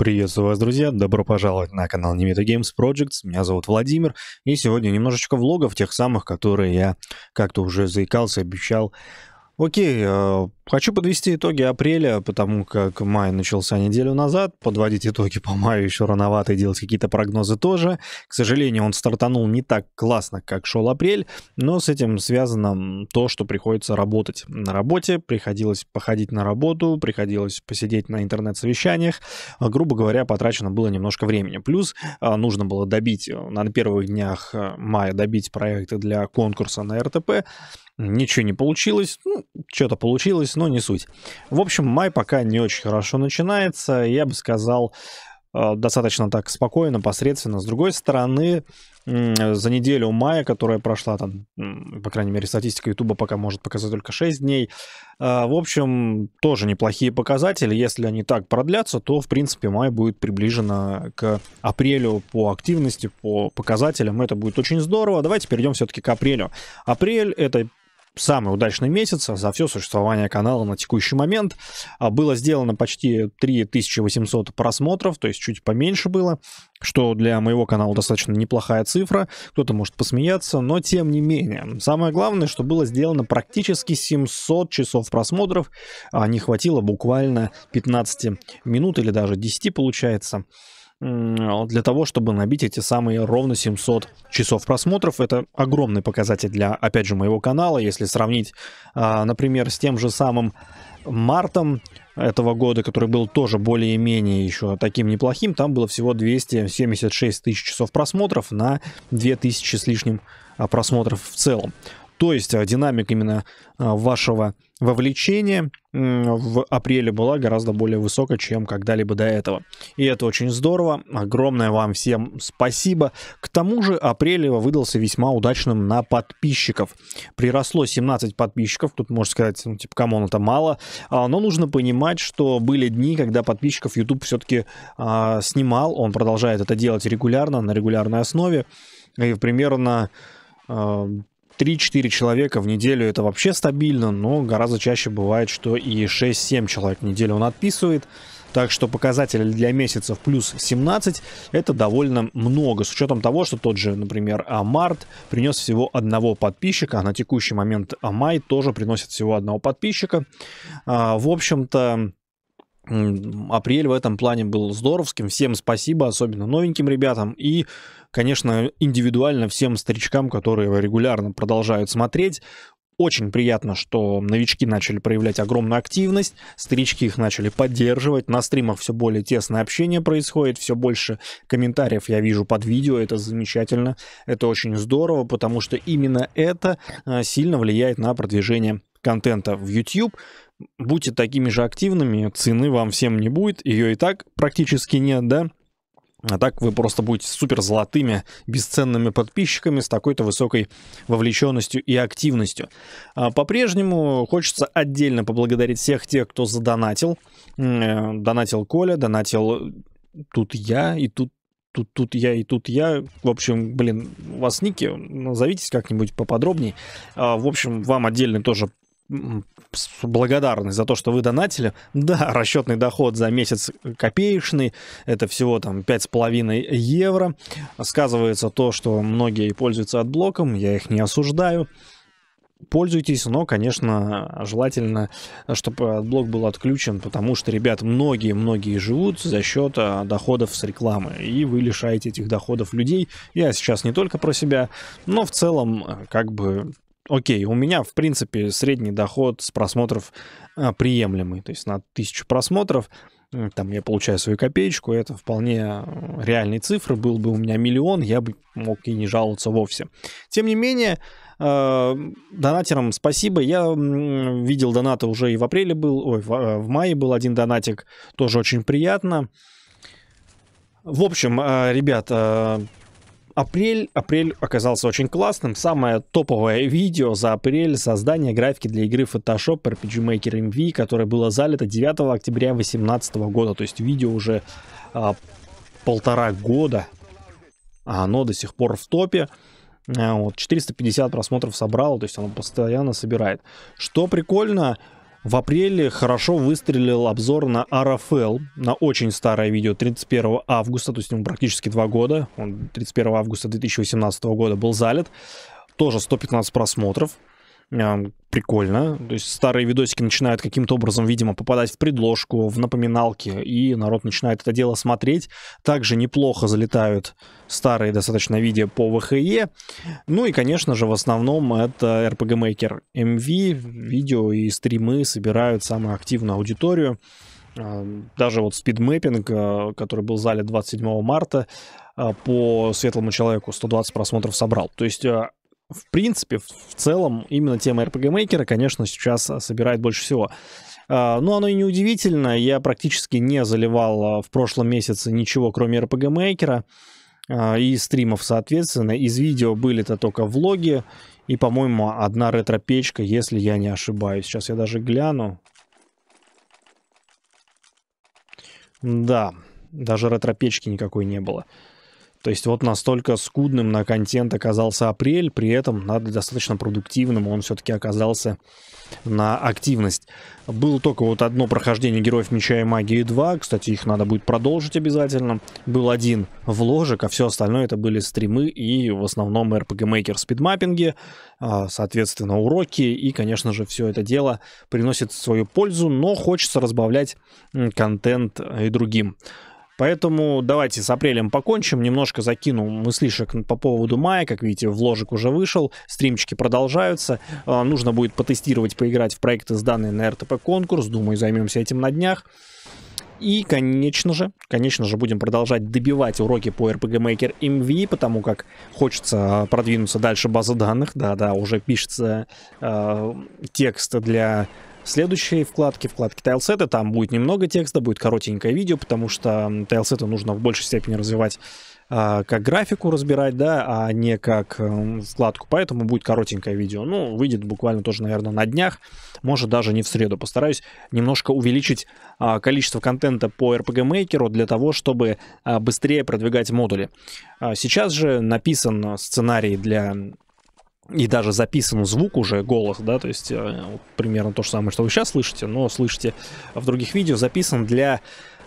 Приветствую вас, друзья! Добро пожаловать на канал Nemeta Games Projects. Меня зовут Владимир, и сегодня немножечко влогов, тех самых, которые я как-то уже заикался, обещал Окей, э, хочу подвести итоги апреля, потому как май начался неделю назад. Подводить итоги по маю еще рановато и делать какие-то прогнозы тоже. К сожалению, он стартанул не так классно, как шел апрель, но с этим связано то, что приходится работать на работе, приходилось походить на работу, приходилось посидеть на интернет-совещаниях. А, грубо говоря, потрачено было немножко времени. Плюс а, нужно было добить, э, на первых днях э, мая добить проекты для конкурса на РТП. Ничего не получилось. Ну, что-то получилось, но не суть. В общем, май пока не очень хорошо начинается. Я бы сказал, э, достаточно так спокойно, посредственно. С другой стороны, за неделю мая, которая прошла, там, по крайней мере, статистика Ютуба пока может показать только 6 дней, э, в общем, тоже неплохие показатели. Если они так продлятся, то, в принципе, май будет приближено к апрелю по активности, по показателям. Это будет очень здорово. Давайте перейдем все-таки к апрелю. Апрель — это самый удачный месяц за все существование канала на текущий момент. А, было сделано почти 3800 просмотров, то есть чуть поменьше было, что для моего канала достаточно неплохая цифра. Кто-то может посмеяться, но тем не менее. Самое главное, что было сделано практически 700 часов просмотров, а не хватило буквально 15 минут или даже 10 получается. А для того, чтобы набить эти самые ровно 700 часов просмотров. Это огромный показатель для, опять же, моего канала. Если сравнить, а, например, с тем же самым мартом этого года, который был тоже более-менее еще таким неплохим, там было всего 276 тысяч часов просмотров на 2000 с лишним а, просмотров в целом. То есть э, динамика именно э, вашего вовлечения в апреле была гораздо более высокая, чем когда-либо до этого. И это очень здорово. Огромное вам всем спасибо. К тому же апрель выдался весьма удачным на подписчиков. Приросло 17 подписчиков. Тут можно сказать, ну, типа, кому это мало. А, но нужно понимать, что были дни, когда подписчиков YouTube все-таки а, снимал. Он продолжает это делать регулярно, на регулярной основе. И примерно а, 3-4 человека в неделю это вообще стабильно, но гораздо чаще бывает, что и 6-7 человек в неделю он отписывает. Так что показатели для месяцев плюс 17 это довольно много, с учетом того, что тот же, например, а, март принес всего одного подписчика, а на текущий момент а, май тоже приносит всего одного подписчика. А, в общем-то, апрель в этом плане был здоровским. Всем спасибо, особенно новеньким ребятам. И, конечно, индивидуально всем старичкам, которые регулярно продолжают смотреть. Очень приятно, что новички начали проявлять огромную активность, старички их начали поддерживать, на стримах все более тесное общение происходит, все больше комментариев я вижу под видео, это замечательно, это очень здорово, потому что именно это э, сильно влияет на продвижение контента в YouTube, будьте такими же активными, цены вам всем не будет, ее и так практически нет, да? А так вы просто будете супер золотыми, бесценными подписчиками с такой-то высокой вовлеченностью и активностью. А по-прежнему хочется отдельно поблагодарить всех тех, кто задонатил. Э, донатил Коля, донатил тут я и тут тут, тут я и тут я. В общем, блин, у вас ники, назовитесь как-нибудь поподробнее. А, в общем, вам отдельно тоже благодарность за то, что вы донатили. Да, расчетный доход за месяц копеечный, это всего там 5,5 евро. Сказывается то, что многие пользуются отблоком, я их не осуждаю пользуйтесь, но, конечно, желательно, чтобы блок был отключен, потому что, ребят, многие-многие живут за счет а, доходов с рекламы, и вы лишаете этих доходов людей. Я сейчас не только про себя, но в целом, а, как бы, окей, у меня, в принципе, средний доход с просмотров а, приемлемый, то есть на тысячу просмотров, там я получаю свою копеечку, это вполне э, реальные цифры, был бы у меня миллион, я бы мог и не жаловаться вовсе. Тем не менее, э, донатерам спасибо. Я видел донаты уже и в апреле был, ой, в мае был один донатик, тоже очень приятно. В общем, ребят, апрель. Апрель оказался очень классным. Самое топовое видео за апрель — создание графики для игры Photoshop RPG Maker MV, которое было залито 9 октября 2018 года. То есть видео уже а, полтора года, а оно до сих пор в топе. А, вот, 450 просмотров собрало, то есть оно постоянно собирает. Что прикольно — в апреле хорошо выстрелил обзор на RFL, на очень старое видео 31 августа, то есть ему практически два года, он 31 августа 2018 года был залит, тоже 115 просмотров, прикольно. То есть старые видосики начинают каким-то образом, видимо, попадать в предложку, в напоминалки, и народ начинает это дело смотреть. Также неплохо залетают старые достаточно видео по ВХЕ. Ну и, конечно же, в основном это RPG Maker MV, эм видео и стримы собирают самую активную аудиторию. Даже вот спидмэппинг, э, который был в зале 27 марта, э, по светлому человеку 120 просмотров собрал. То есть э, в принципе, в целом, именно тема RPG Maker, конечно, сейчас а, собирает больше всего. А, но оно и не удивительно, я практически не заливал а, в прошлом месяце ничего, кроме RPG Maker и стримов, соответственно. Из видео были-то только влоги и, по-моему, одна ретро-печка, если я не ошибаюсь. Сейчас я даже гляну. Да, даже ретро-печки никакой не было. То есть вот настолько скудным на контент оказался апрель, при этом надо достаточно продуктивным он все-таки оказался на активность. Было только вот одно прохождение Героев Меча и Магии 2, кстати, их надо будет продолжить обязательно. Был один в ложек, а все остальное это были стримы и в основном RPG Maker спидмаппинги, а, соответственно, уроки, и, конечно же, все это дело приносит свою пользу, но хочется разбавлять контент э, и другим. Поэтому давайте с апрелем покончим. Немножко закину мыслишек по поводу мая. Как видите, вложек уже вышел. Стримчики продолжаются. А, нужно будет потестировать, поиграть в проекты, с сданные на РТП конкурс. Думаю, займемся этим на днях. И, конечно же, конечно же, будем продолжать добивать уроки по RPG Maker MV, эм потому как хочется а, продвинуться дальше базы данных. Да-да, уже пишется э, текст для в следующей вкладке, вкладке тайлсеты, там будет немного текста, будет коротенькое видео, потому что тайлсеты нужно в большей степени развивать э, как графику разбирать, да, а не как э, вкладку, поэтому будет коротенькое видео. Ну, выйдет буквально тоже, наверное, на днях, может, даже не в среду. Постараюсь немножко увеличить э, количество контента по RPG Maker для того, чтобы а, быстрее продвигать модули. Сейчас же написан сценарий для и даже записан звук уже, голос, да, то есть э, примерно то же самое, что вы сейчас слышите, но слышите в других видео, записан для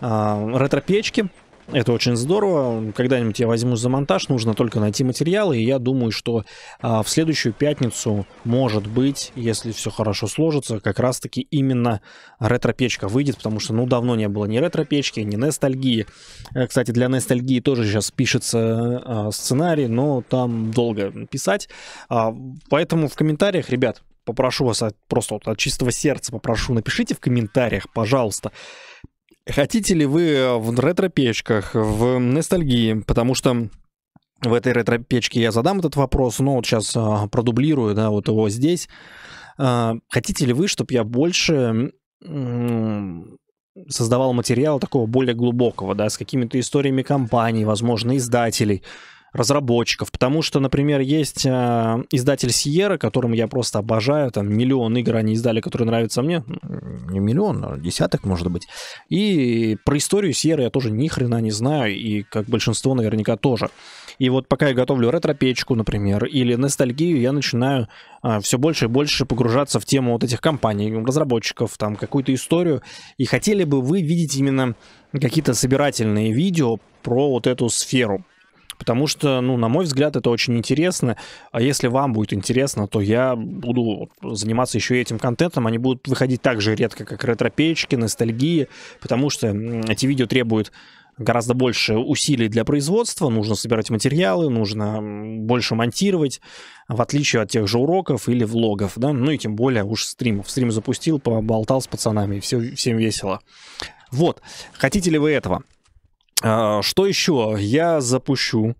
э, ретро-печки, это очень здорово. Когда-нибудь я возьму за монтаж, нужно только найти материалы. И я думаю, что а, в следующую пятницу, может быть, если все хорошо сложится, как раз-таки именно ретро-печка выйдет, потому что, ну, давно не было ни ретро-печки, ни ностальгии. Э, кстати, для ностальгии тоже сейчас пишется а, сценарий, но там долго писать. А, поэтому в комментариях, ребят, попрошу вас от, просто вот от чистого сердца попрошу, напишите в комментариях, пожалуйста, Хотите ли вы э, в ретро-печках, в ностальгии? Потому что в этой ретро-печке я задам этот вопрос, но вот сейчас а, продублирую, да, вот его здесь. А, хотите ли вы, чтобы я больше создавал материал такого более глубокого, да, с какими-то историями компаний, возможно, издателей, разработчиков, потому что, например, есть э, издатель Sierra, которым я просто обожаю, там миллион игр они издали, которые нравятся мне, ну, не миллион, а десяток, может быть, и про историю Sierra я тоже ни хрена не знаю, и как большинство наверняка тоже. И вот пока я готовлю ретро-печку, например, или ностальгию, я начинаю а, э, все больше и больше погружаться в тему вот этих компаний, разработчиков, там какую-то историю. И хотели бы вы видеть именно какие-то собирательные видео про вот эту сферу потому что, ну, на мой взгляд, это очень интересно. А если вам будет интересно, то я буду заниматься еще этим контентом. Они будут выходить так же редко, как ретропечки, ностальгии, потому что эти видео требуют гораздо больше усилий для производства, нужно собирать материалы, нужно больше монтировать, в отличие от тех же уроков или влогов, да, ну и тем более уж стримов. Стрим запустил, поболтал с пацанами, все, всем весело. Вот, хотите ли вы этого? А, что еще? Я запущу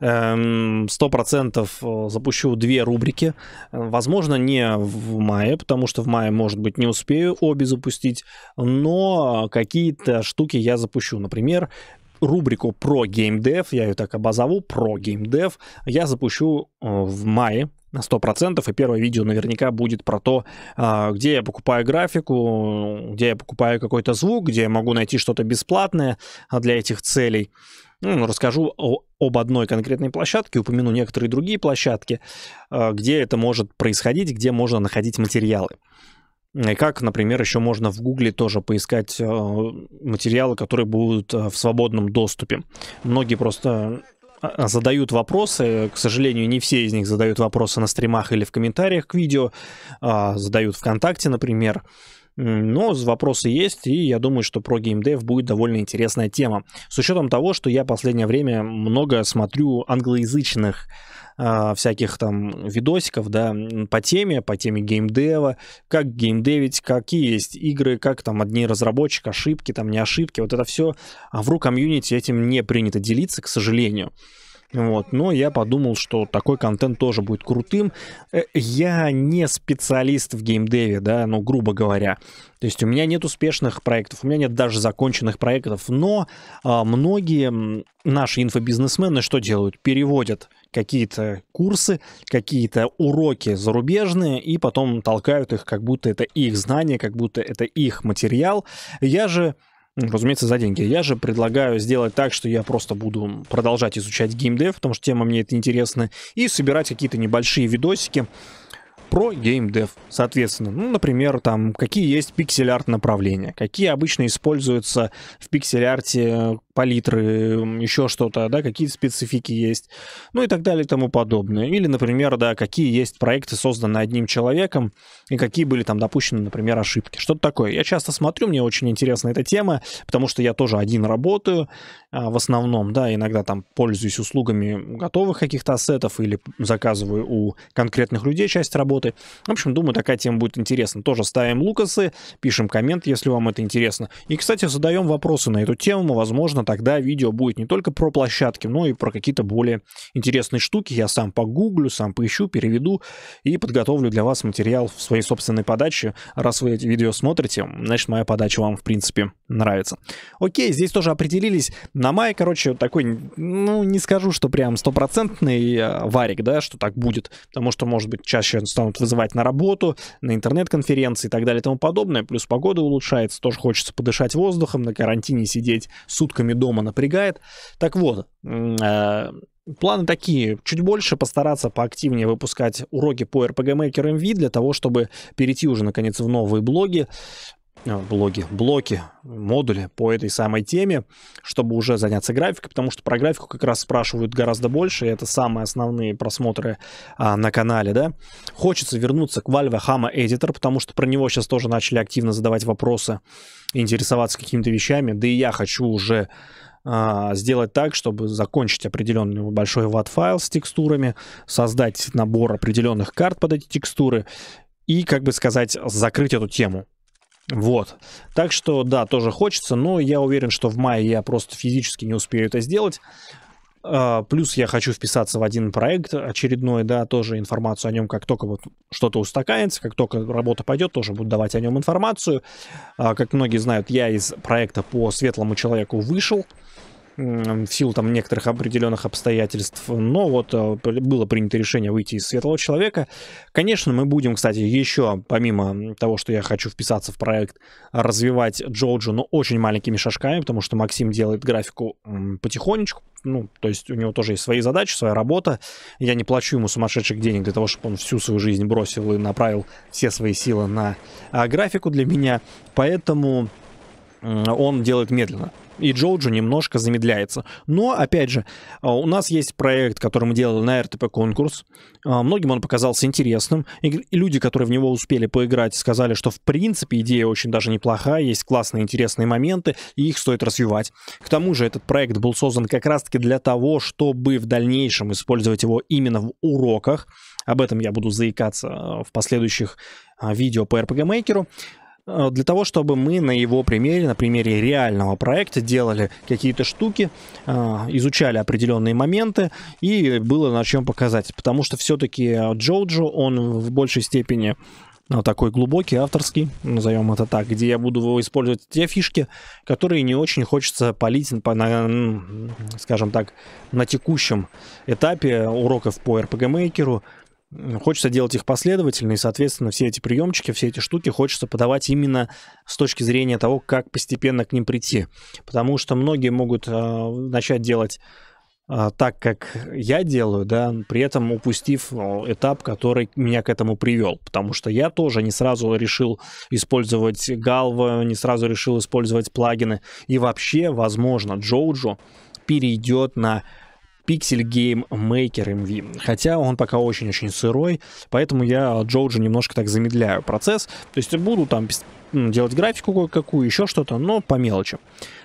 эм, сто процентов э, запущу две рубрики. Возможно, не в мае, потому что в мае, может быть, не успею обе запустить, но какие-то штуки я запущу. Например, рубрику про геймдев, я ее так обозову, про геймдев, я запущу э, в мае, на 100%, и первое видео наверняка будет про то, а, где я покупаю графику, где я покупаю какой-то звук, где я могу найти что-то бесплатное а, для этих целей. Ну, расскажу о, об одной конкретной площадке, упомяну некоторые другие площадки, а, где это может происходить, где можно находить материалы. И как, например, еще можно в Гугле тоже поискать материалы, которые будут в свободном доступе. Многие просто а, задают вопросы. К сожалению, не все из них задают вопросы на стримах или в комментариях к видео. А, задают ВКонтакте, например. Но вопросы есть, и я думаю, что про геймдев будет довольно интересная тема. С учетом того, что я последнее время много смотрю англоязычных а, всяких там видосиков, да, по теме, по теме геймдева, как геймдевить, какие есть игры, как там одни разработчик, ошибки, там не ошибки, вот это все а в ру-комьюнити этим не принято делиться, к сожалению. Вот, но я подумал, что такой контент тоже будет крутым. Э, я не специалист в геймдеве, да, ну, грубо говоря. То есть у меня нет успешных проектов, у меня нет даже законченных проектов, но а, многие наши инфобизнесмены что делают? Переводят какие-то курсы, какие-то уроки зарубежные, и потом толкают их, как будто это их знания, как будто это их материал. Я же ну, разумеется, за деньги. Я же предлагаю сделать так, что я просто буду продолжать изучать геймдев, потому что тема мне это интересна, и собирать какие-то небольшие видосики, про геймдев, соответственно. Ну, например, там, какие есть пиксель-арт направления, какие обычно используются в пиксель-арте э, палитры, еще что-то, да, какие специфики есть, ну и так далее и тому подобное. Или, например, да, какие есть проекты, созданные одним человеком, и какие были там допущены, например, ошибки. Что-то такое. Я часто смотрю, мне очень интересна эта тема, потому что я тоже один работаю а, в основном, да, иногда там пользуюсь услугами готовых каких-то ассетов или заказываю у конкретных людей часть работы, работы. В общем, думаю, такая тема будет интересна. Тоже ставим Лукасы, пишем коммент, если вам это интересно. И, кстати, задаем вопросы на эту тему. Возможно, тогда видео будет не только про площадки, но и про какие-то более интересные штуки. Я сам погуглю, сам поищу, переведу и подготовлю для вас материал в своей собственной подаче. Раз вы эти видео смотрите, значит, моя подача вам, в принципе, нравится. Окей, здесь тоже определились. На май, короче, такой, ну, не скажу, что прям стопроцентный э, варик, да, что так будет, потому что, может быть, чаще станут вызывать на работу, на интернет-конференции и так далее и тому подобное, плюс погода улучшается, тоже хочется подышать воздухом, на карантине сидеть сутками дома напрягает. Так вот, э, Планы такие, чуть больше постараться поактивнее выпускать уроки по RPG Maker MV для того, чтобы перейти уже наконец в новые блоги, Э, блоги, блоки, модули по этой самой теме, чтобы уже заняться графикой, потому что про графику как раз спрашивают гораздо больше, и это самые основные просмотры а, на канале, да. Хочется вернуться к Valve Hama Editor, потому что про него сейчас тоже начали активно задавать вопросы, интересоваться какими-то вещами, да и я хочу уже а, сделать так, чтобы закончить определенный большой ват-файл с текстурами, создать набор определенных карт под эти текстуры и, как бы сказать, закрыть эту тему. Вот. Так что, да, тоже хочется, но я уверен, что в мае я просто физически не успею это сделать. А, плюс я хочу вписаться в один проект очередной, да, тоже информацию о нем, как только вот что-то устаканится, как только работа пойдет, тоже буду давать о нем информацию. А, как многие знают, я из проекта по светлому человеку вышел в силу там некоторых определенных обстоятельств. Но вот э, было принято решение выйти из светлого человека. Конечно, мы будем, кстати, еще, помимо того, что я хочу вписаться в проект, развивать Джоджо, но очень маленькими шажками, потому что Максим делает графику потихонечку. Ну, то есть у него тоже есть свои задачи, своя работа. Я не плачу ему сумасшедших денег для того, чтобы он всю свою жизнь бросил и направил все свои силы на а, графику для меня. Поэтому он делает медленно и Джоджо немножко замедляется. Но, опять же, а, у нас есть проект, который мы делали на РТП конкурс. А, многим он показался интересным. И люди, которые в него успели поиграть, сказали, что в принципе идея очень даже неплохая, есть классные интересные моменты, и их стоит развивать. К тому же этот проект был создан как раз-таки для того, чтобы в дальнейшем использовать его именно в уроках. Об этом я буду заикаться а, в последующих видео по RPG Maker. Э, для того, чтобы мы на его примере, на примере реального проекта делали какие-то штуки, э, изучали определенные моменты и было на чем показать. Потому что все-таки Джоджо, он в большей степени э, такой глубокий, авторский, назовем это так, где я буду использовать те фишки, которые не очень хочется полить, на, скажем так, на текущем этапе уроков по RPG Maker, Хочется делать их последовательно, и, соответственно, все эти приемчики, все эти штуки хочется подавать именно с точки зрения того, как постепенно к ним прийти. Потому что многие могут э, начать делать э, так, как я делаю, да, при этом упустив э, этап, который меня к этому привел. Потому что я тоже не сразу решил использовать Galva, не сразу решил использовать плагины. И вообще, возможно, Джоуджо перейдет на Pixel Game Maker MV. Хотя он пока очень-очень сырой, поэтому я Джоуджи немножко так замедляю процесс. То есть буду там делать графику какую еще что-то, но по мелочи.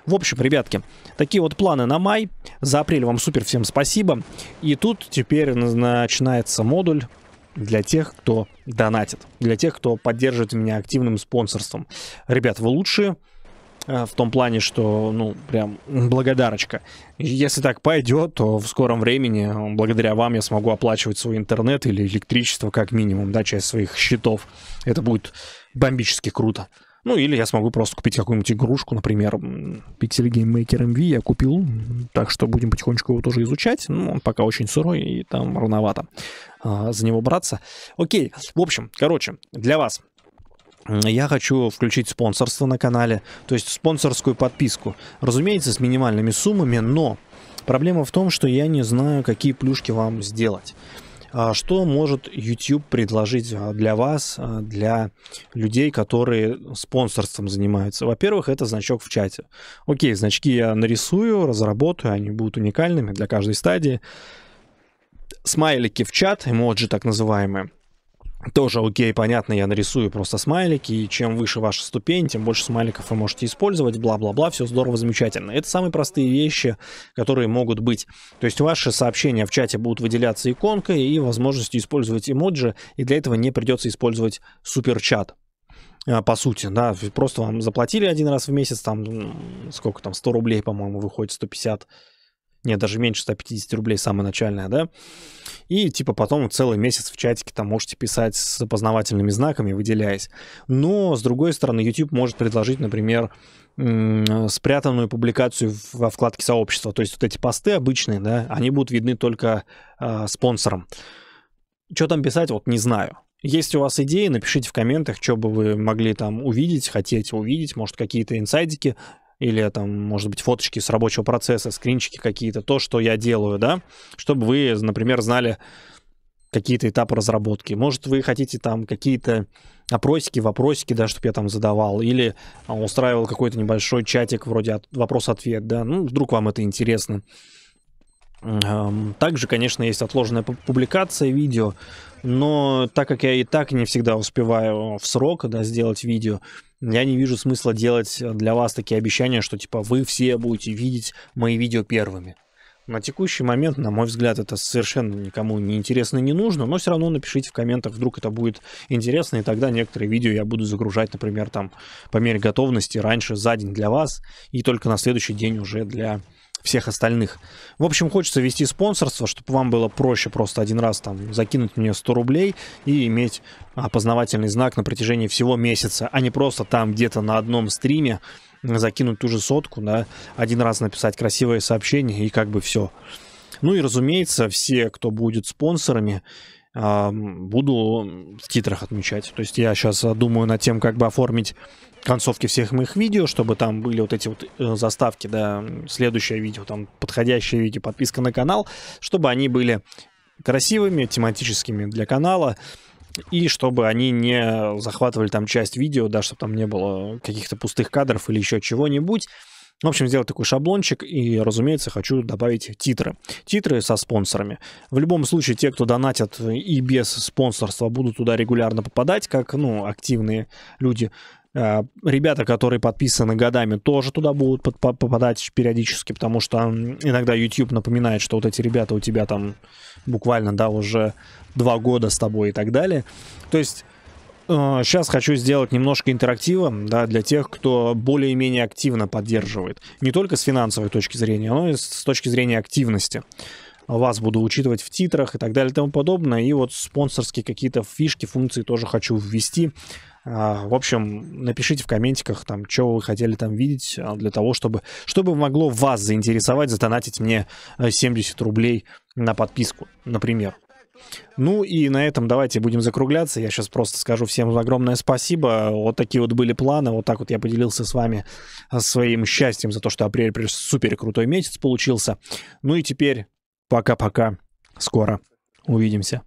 В общем, ребятки, такие вот планы на май. За апрель вам супер всем спасибо. И тут теперь начинается модуль для тех, кто донатит, для тех, кто поддерживает меня активным спонсорством. Ребят, вы лучшие. А, в том плане, что, ну, прям благодарочка. Если так пойдет, то в скором времени, благодаря вам, я смогу оплачивать свой интернет или электричество как минимум, да, часть своих счетов. Это будет бомбически круто. Ну, или я смогу просто купить какую-нибудь игрушку, например, Pixel Game Maker MV я купил, так что будем потихонечку его тоже изучать. Ну, он пока очень сырой, и там рановато э, за него браться. Окей, в общем, короче, для вас я хочу включить спонсорство на канале, то есть спонсорскую подписку. Разумеется, с минимальными суммами, но проблема в том, что я не знаю, какие плюшки вам сделать. А что может YouTube предложить а, для вас, а, для людей, которые спонсорством занимаются? Во-первых, это значок в чате. Окей, значки я нарисую, разработаю, они будут уникальными для каждой стадии. Смайлики в чат, эмоджи так называемые. Тоже окей, понятно, я нарисую просто смайлики, и чем выше ваша ступень, тем больше смайликов вы можете использовать, бла-бла-бла, все здорово, замечательно. Это самые простые вещи, которые могут быть. То есть ваши сообщения в чате будут выделяться иконкой и возможностью использовать эмоджи, и для этого не придется использовать суперчат а, по сути, да, просто вам заплатили один раз в месяц, там, сколько там, 100 рублей, по-моему, выходит, 150, нет, даже меньше 150 рублей самое начальное, да, и типа потом целый месяц в чатике там можете писать с опознавательными знаками, выделяясь. Но, с другой стороны, YouTube может предложить, например, спрятанную публикацию во вкладке сообщества. То есть вот эти посты обычные, да, они будут видны только э, спонсорам. Что там писать, вот не знаю. Если у вас идеи, напишите в комментах, что бы вы могли там увидеть, хотите увидеть, может, какие-то инсайдики или там, может быть, фоточки с рабочего процесса, скринчики какие-то, то, что я делаю, да, чтобы вы, например, знали какие-то этапы разработки. Может, вы хотите там какие-то опросики, вопросики, да, чтобы я там задавал, или а, устраивал какой-то небольшой чатик вроде от, вопрос-ответ, да, ну, вдруг вам это интересно. Также, конечно, есть отложенная публикация видео, но так как я и так не всегда успеваю в срок да, сделать видео, я не вижу смысла делать для вас такие обещания, что типа вы все будете видеть мои видео первыми. На текущий момент, на мой взгляд, это совершенно никому не интересно и не нужно, но все равно напишите в комментах, вдруг это будет интересно, и тогда некоторые видео я буду загружать, например, там по мере готовности раньше за день для вас, и только на следующий день уже для всех остальных. В общем, хочется вести спонсорство, чтобы вам было проще просто один раз там закинуть мне 100 рублей и иметь опознавательный знак на протяжении всего месяца, а не просто там где-то на одном стриме закинуть ту же сотку, да, один раз написать красивое сообщение и как бы все. Ну и, разумеется, все, кто будет спонсорами, а, буду в титрах отмечать. То есть я сейчас а, думаю над тем, как бы оформить концовки всех моих видео, чтобы там были вот эти вот э, заставки, да, следующее видео, там подходящее видео, подписка на канал, чтобы они были красивыми, тематическими для канала, и чтобы они не захватывали там часть видео, да, чтобы там не было каких-то пустых кадров или еще чего-нибудь. В общем, сделал такой шаблончик и, разумеется, хочу добавить титры. Титры со спонсорами. В любом случае, те, кто донатят э, и без спонсорства, будут туда регулярно попадать, как, ну, активные люди. Э, ребята, которые подписаны годами, тоже туда будут попадать периодически, потому что иногда YouTube напоминает, что вот эти ребята у тебя там буквально, да, уже два года с тобой и так далее. То есть сейчас э, хочу сделать немножко интерактива да, для тех, кто более-менее активно поддерживает. Не только с финансовой точки зрения, но и с точки зрения активности. Вас буду учитывать в титрах и так далее и тому подобное. И вот спонсорские какие-то фишки, функции тоже хочу ввести. А, в общем, напишите в комментиках, там, что вы хотели там видеть, а, для того, чтобы, чтобы могло вас заинтересовать, затонатить мне 70 э, рублей на подписку, например. Ну и на этом давайте будем закругляться. Я сейчас просто скажу всем огромное спасибо. Вот такие вот были планы. Вот так вот я поделился с вами э, своим счастьем за то, что апрель супер крутой месяц получился. Ну и теперь пока-пока. Скоро увидимся.